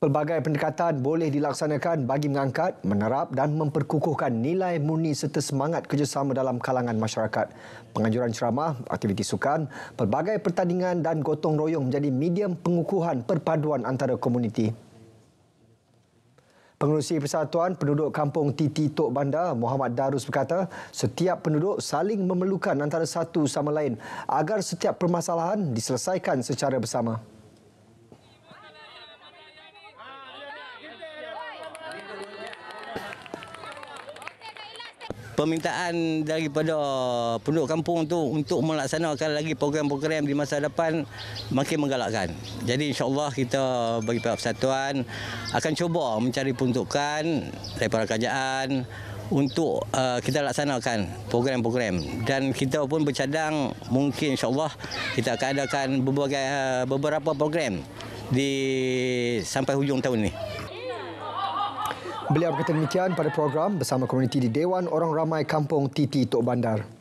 Pelbagai pendekatan boleh dilaksanakan bagi mengangkat, menerap dan memperkukuhkan nilai murni serta semangat kerjasama dalam kalangan masyarakat. Penganjuran ceramah, aktiviti sukan, pelbagai pertandingan dan gotong royong menjadi medium pengukuhan perpaduan antara komuniti. Pengurusi Persatuan Penduduk Kampung Titi Tok Bandar, Muhammad Darus berkata, setiap penduduk saling memerlukan antara satu sama lain agar setiap permasalahan diselesaikan secara bersama. permintaan daripada penduduk kampung tu untuk melaksanakan lagi program-program di masa depan makin menggalakkan. Jadi insyaAllah kita bagi pihak persatuan akan cuba mencari peruntukan daripada kerajaan untuk uh, kita laksanakan program-program dan kita pun bercadang mungkin insyaAllah kita akan adakan beberapa, uh, beberapa program di sampai hujung tahun ini. Beliau berkata demikian pada program bersama komuniti di Dewan Orang Ramai Kampung Titi Tok Bandar.